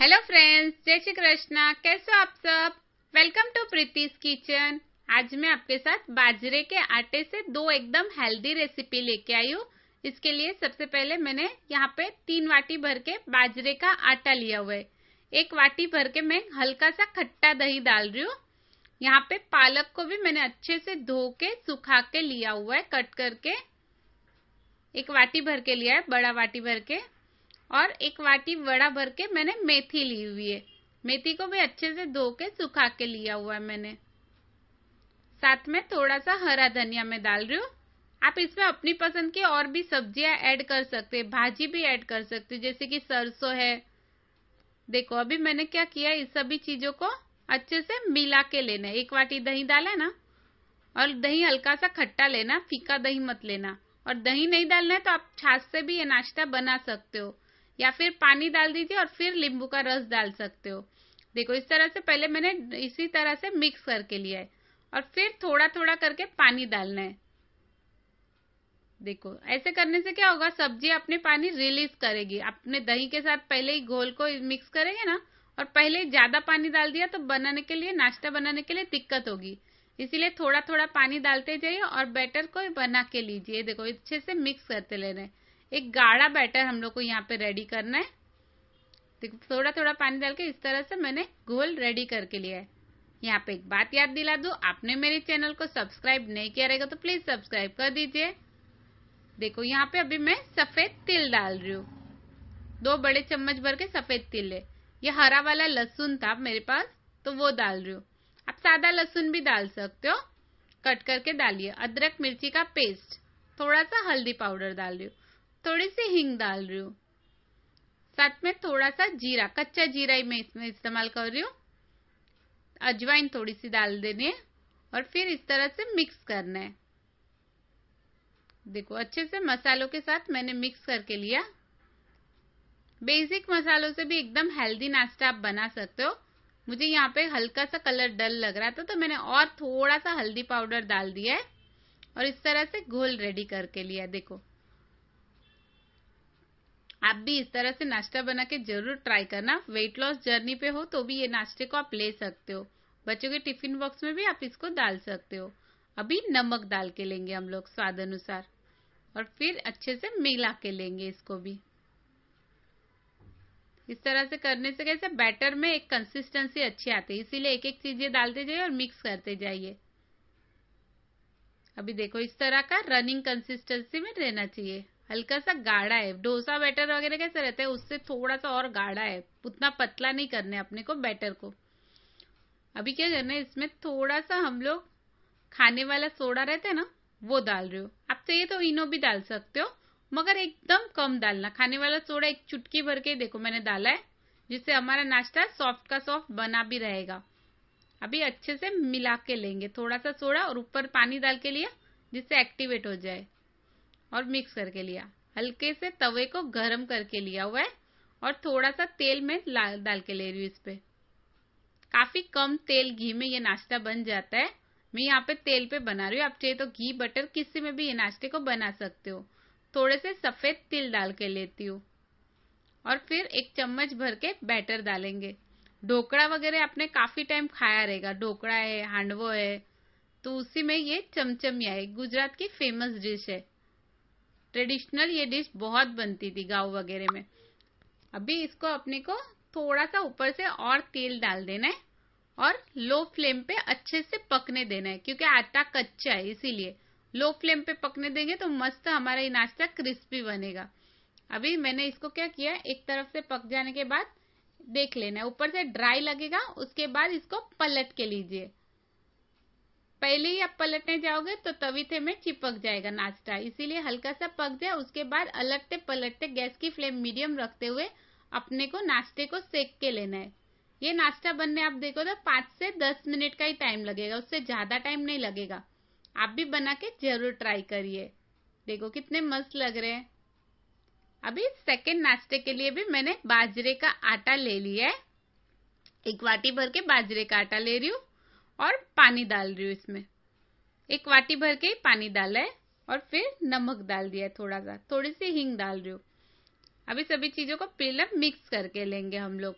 hello friends जय श्री कृष्णा कैसे हो आप सब वेलकम टू प्रीति किचन आज मैं आपके साथ बाजरे के आटे से दो एकदम हेल्दी रेसिपी लेके आई हूँ इसके लिए सबसे पहले मैंने यहाँ पे तीन वाटी भर के बाजरे का आटा लिया हुआ है एक वाटी भर के मैं हल्का सा खट्टा दही डाल रही हूँ यहाँ पे पालक को भी मैंने अच्छे से धो के सुखा के लिया हुआ है कट करके एक वाटी भर के लिया है बड़ा वाटी भर के और एक वाटी बड़ा भर के मैंने मेथी ली हुई है मेथी को भी अच्छे से धो के सुखा के लिया हुआ है मैंने साथ में थोड़ा सा हरा धनिया मैं डाल रही हूँ आप इसमें अपनी पसंद की और भी सब्जियां ऐड कर सकते हैं भाजी भी ऐड कर सकते हैं जैसे कि सरसों है देखो अभी मैंने क्या किया इस सभी चीजों को अच्छे से मिला के लेना एक वाटी दही डाला ना और दही हल्का सा खट्टा लेना फीका दही मत लेना और दही नहीं डालना है तो आप छाछ से भी ये नाश्ता बना सकते हो या फिर पानी डाल दीजिए और फिर नींबू का रस डाल सकते हो देखो इस तरह से पहले मैंने इसी तरह से मिक्स करके लिया है और फिर थोड़ा थोड़ा करके पानी डालना है देखो ऐसे करने से क्या होगा सब्जी अपने पानी रिलीज करेगी अपने दही के साथ पहले ही घोल को मिक्स करेंगे ना और पहले ज्यादा पानी डाल दिया तो बनाने के लिए नाश्ता बनाने के लिए दिक्कत होगी इसीलिए थोड़ा थोड़ा पानी डालते जाइए और बैटर को बना के लीजिए देखो अच्छे से मिक्स करते ले रहे हैं एक गाढ़ा बैटर हम लोग को यहाँ पे रेडी करना है देखो थोड़ा थोड़ा पानी डाल के इस तरह से मैंने घोल रेडी करके लिया है यहाँ पे एक बात याद दिला दो आपने मेरे चैनल को सब्सक्राइब नहीं किया रहेगा तो प्लीज सब्सक्राइब कर दीजिए देखो यहाँ पे अभी मैं सफेद तिल डाल रही हूँ दो बड़े चम्मच भर के सफेद तिल है ये हरा वाला लहसुन था मेरे पास तो वो डाल रही हूँ आप सादा लहसुन भी डाल सकते हो कट करके डालिए अदरक मिर्ची का पेस्ट थोड़ा सा हल्दी पाउडर डाल रही हूँ थोड़ी सी हिंग डाल रही हूँ साथ में थोड़ा सा जीरा कच्चा जीरा ही मैं इसमें इस्तेमाल कर रही हूँ अजवाइन थोड़ी सी डाल देनी है और फिर इस तरह से मिक्स करना है देखो अच्छे से मसालों के साथ मैंने मिक्स करके लिया बेसिक मसालों से भी एकदम हेल्दी नाश्ता आप बना सकते हो मुझे यहाँ पे हल्का सा कलर डल लग रहा था तो मैंने और थोड़ा सा हल्दी पाउडर डाल दिया है और इस तरह से घोल रेडी करके लिया देखो आप भी इस तरह से नाश्ता बना के जरूर ट्राई करना वेट लॉस जर्नी पे हो तो भी ये नाश्ते को आप ले सकते हो बच्चों के टिफिन बॉक्स में भी आप इसको डाल सकते हो अभी नमक डाल के लेंगे हम लोग स्वाद अनुसार और फिर अच्छे से मिला के लेंगे इसको भी इस तरह से करने से कैसे बैटर में एक कंसिस्टेंसी अच्छी आती है इसीलिए एक एक चीजें डालते जाइए और मिक्स करते जाइए अभी देखो इस तरह का रनिंग कंसिस्टेंसी में रहना चाहिए हल्का सा गाढ़ा है डोसा बैटर वगैरह कैसे रहता है उससे थोड़ा सा और गाढ़ा है उतना पतला नहीं करना है अपने को बैटर को अभी क्या करना है इसमें थोड़ा सा हम लोग खाने वाला सोडा रहता है ना वो डाल रहे हो आप चाहिए तो इनो भी डाल सकते हो मगर एकदम कम डालना खाने वाला सोडा एक चुटकी भर के देखो मैंने डाला है जिससे हमारा नाश्ता सॉफ्ट का सॉफ्ट बना भी रहेगा अभी अच्छे से मिला के लेंगे थोड़ा सा सोडा और ऊपर पानी डाल के लिया जिससे एक्टिवेट हो जाए और मिक्स करके लिया हल्के से तवे को गर्म करके लिया हुआ है और थोड़ा सा तेल में डाल के ले रही हूँ इस पे काफी कम तेल घी में ये नाश्ता बन जाता है मैं यहाँ पे तेल पे बना रही हूँ आप चाहिए तो घी बटर किसी में भी ये नाश्ते को बना सकते हो थोड़े से सफेद तिल डाल के लेती हूँ और फिर एक चम्मच भर के बैटर डालेंगे ढोकड़ा वगैरह आपने काफी टाइम खाया रहेगा ढोकड़ा है हांडवो है तो उसी में ये चमचमिया है गुजरात की फेमस डिश है ट्रेडिशनल ये डिश बहुत बनती थी गाँव वगैरह में अभी इसको अपने को थोड़ा सा ऊपर से और तेल डाल देना है और लो फ्लेम पे अच्छे से पकने देना है क्योंकि आटा कच्चा है इसीलिए लो फ्लेम पे पकने देंगे तो मस्त हमारा ये नाश्ता क्रिस्पी बनेगा अभी मैंने इसको क्या किया एक तरफ से पक जाने के बाद देख लेना है ऊपर से ड्राई लगेगा उसके बाद इसको पलट के लीजिए पहले ही आप पलटने जाओगे तो तवीते में चिपक जाएगा नाश्ता इसीलिए हल्का सा पक जाए उसके बाद अलटते पलटते गैस की फ्लेम मीडियम रखते हुए अपने को नाश्ते को सेक के लेना है ये नाश्ता बनने आप देखो तो पांच से दस मिनट का ही टाइम लगेगा उससे ज्यादा टाइम नहीं लगेगा आप भी बना के जरूर ट्राई करिए देखो कितने मस्त लग रहे हैं अभी सेकेंड नाश्ते के लिए भी मैंने बाजरे का आटा ले लिया है एक वाटी भर के बाजरे का आटा ले रही हूँ और पानी डाल रही हूँ इसमें एक वाटी भर के पानी डाला है और फिर नमक डाल दिया है थोड़ा सा थोड़ी सी हिंग डाल रही हूँ अभी सभी चीज़ों को पेलर मिक्स करके लेंगे हम लोग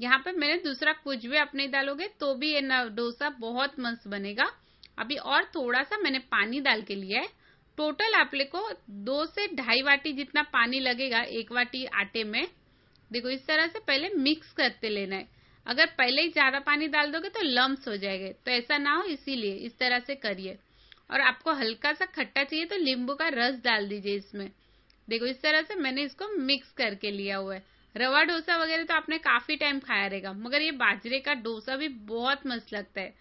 यहाँ पे मैंने दूसरा कुछ भी अपने डालोगे तो भी ये डोसा बहुत मस्त बनेगा अभी और थोड़ा सा मैंने पानी डाल के लिया है टोटल आप लोग को दो से ढाई वाटी जितना पानी लगेगा एक वाटी आटे में देखो इस तरह से पहले मिक्स करते लेना है अगर पहले ही ज़्यादा पानी डाल दोगे तो लम्स हो जाएंगे तो ऐसा ना हो इसीलिए इस तरह से करिए और आपको हल्का सा खट्टा चाहिए तो नींबू का रस डाल दीजिए इसमें देखो इस तरह से मैंने इसको मिक्स करके लिया हुआ है रवा डोसा वगैरह तो आपने काफी टाइम खाया रहेगा मगर ये बाजरे का डोसा भी बहुत मस्त लगता है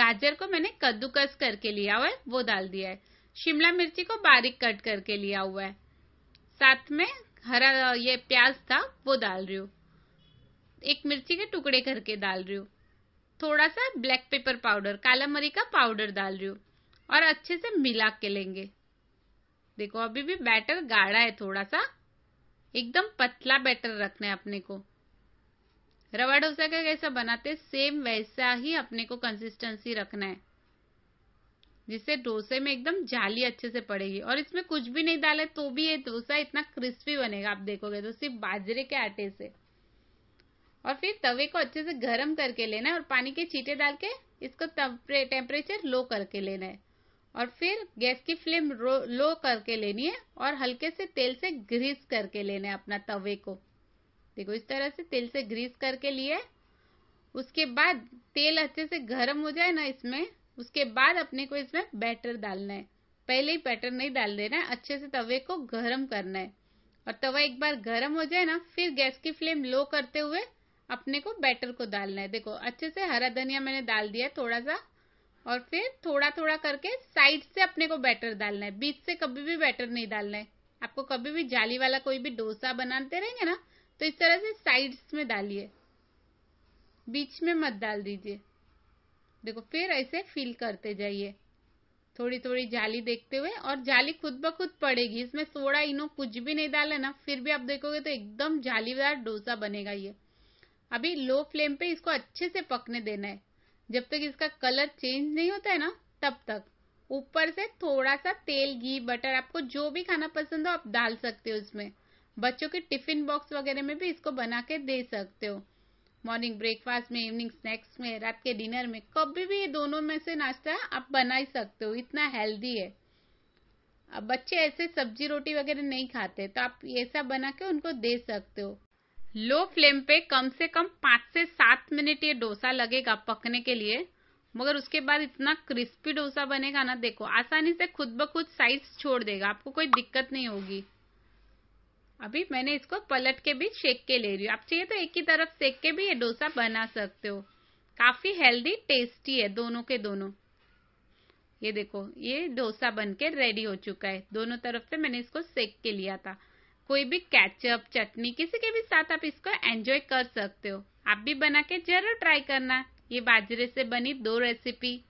गाजर को मैंने कद्दूकस करके लिया हुआ है वो डाल दिया है शिमला मिर्ची को बारीक कट करके लिया हुआ है साथ में हरा ये प्याज था वो डाल रही हूँ एक मिर्ची के टुकड़े करके डाल रही हूँ थोड़ा सा ब्लैक पेपर पाउडर काला मरी का पाउडर डाल रही हूँ और अच्छे से मिला के लेंगे देखो अभी भी बैटर गाढ़ा है थोड़ा सा एकदम पतला बैटर रखना है अपने को रवा डोसा का कैसा बनाते सेम वैसा ही अपने को कंसिस्टेंसी रखना है जिससे डोसे में एकदम जाली अच्छे से पड़ेगी और इसमें कुछ भी नहीं डाले तो भी ये डोसा इतना क्रिस्पी बनेगा आप देखोगे तो सिर्फ बाजरे के आटे से और फिर तवे को अच्छे से गर्म करके लेना है और पानी के चीटे डाल के इसको टेम्परेचर लो करके लेना है और फिर गैस की फ्लेम लो करके लेनी है और हल्के से तेल से ग्रीस करके लेना है अपना तवे को देखो इस तरह से तेल से ग्रीस करके लिए उसके बाद तेल अच्छे से गर्म हो जाए ना इसमें उसके बाद अपने को इसमें बैटर डालना है पहले ही बैटर नहीं डाल देना है अच्छे से तवे को गर्म करना है और तवा एक बार गर्म हो जाए ना फिर गैस की फ्लेम लो करते हुए अपने को बैटर को डालना है देखो अच्छे से हरा धनिया मैंने डाल दिया थोड़ा सा और फिर थोड़ा थोड़ा करके साइड से अपने को बैटर डालना है बीच से कभी भी बैटर नहीं डालना है आपको कभी भी जाली वाला कोई भी डोसा बनाते रहेंगे ना तो इस तरह से साइड्स में डालिए बीच में मत डाल दीजिए देखो फिर ऐसे फिल करते जाइए थोड़ी थोड़ी जाली देखते हुए और जाली खुद ब खुद पड़ेगी इसमें सोडा इनो कुछ भी नहीं डाले ना फिर भी आप देखोगे तो एकदम जालीदार डोसा बनेगा ये अभी लो फ्लेम पे इसको अच्छे से पकने देना है जब तक इसका कलर चेंज नहीं होता है ना तब तक ऊपर से थोड़ा सा तेल घी बटर आपको जो भी खाना पसंद हो आप डाल सकते हो इसमें बच्चों के टिफिन बॉक्स वगैरह में भी इसको बना के दे सकते हो मॉर्निंग ब्रेकफास्ट में इवनिंग स्नैक्स में रात के डिनर में कभी भी ये दोनों में से नाश्ता आप बना ही सकते हो इतना हेल्दी है अब बच्चे ऐसे सब्जी रोटी वगैरह नहीं खाते तो आप ऐसा बना के उनको दे सकते हो लो फ्लेम पे कम से कम पांच से सात मिनट ये डोसा लगेगा पकने के लिए मगर उसके बाद इतना क्रिस्पी डोसा बनेगा ना देखो आसानी से खुद ब खुद साइज छोड़ देगा आपको कोई दिक्कत नहीं होगी अभी मैंने इसको पलट के भी शेक के ले रही हूँ आप चाहिए तो एक ही तरफ सेक के भी ये डोसा बना सकते हो काफी हेल्दी टेस्टी है दोनों के दोनों ये देखो ये डोसा बनके रेडी हो चुका है दोनों तरफ से मैंने इसको सेक के लिया था कोई भी कैचअप चटनी किसी के भी साथ आप इसको एंजॉय कर सकते हो आप भी बना के जरूर ट्राई करना ये बाजरे से बनी दो रेसिपी